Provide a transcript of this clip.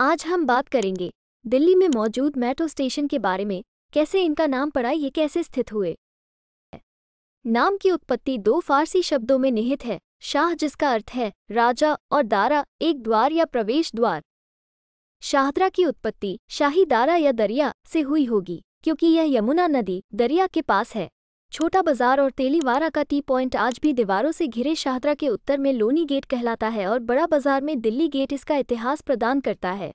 आज हम बात करेंगे दिल्ली में मौजूद मेट्रो स्टेशन के बारे में कैसे इनका नाम पड़ा ये कैसे स्थित हुए नाम की उत्पत्ति दो फारसी शब्दों में निहित है शाह जिसका अर्थ है राजा और दारा एक द्वार या प्रवेश द्वार शाहदरा की उत्पत्ति शाही दारा या दरिया से हुई होगी क्योंकि यह यमुना नदी दरिया के पास है छोटा बाजार और तेलीवारा का टी पॉइंट आज भी दीवारों से घिरे शाहदरा के उत्तर में लोनी गेट कहलाता है और बड़ा बाजार में दिल्ली गेट इसका इतिहास प्रदान करता है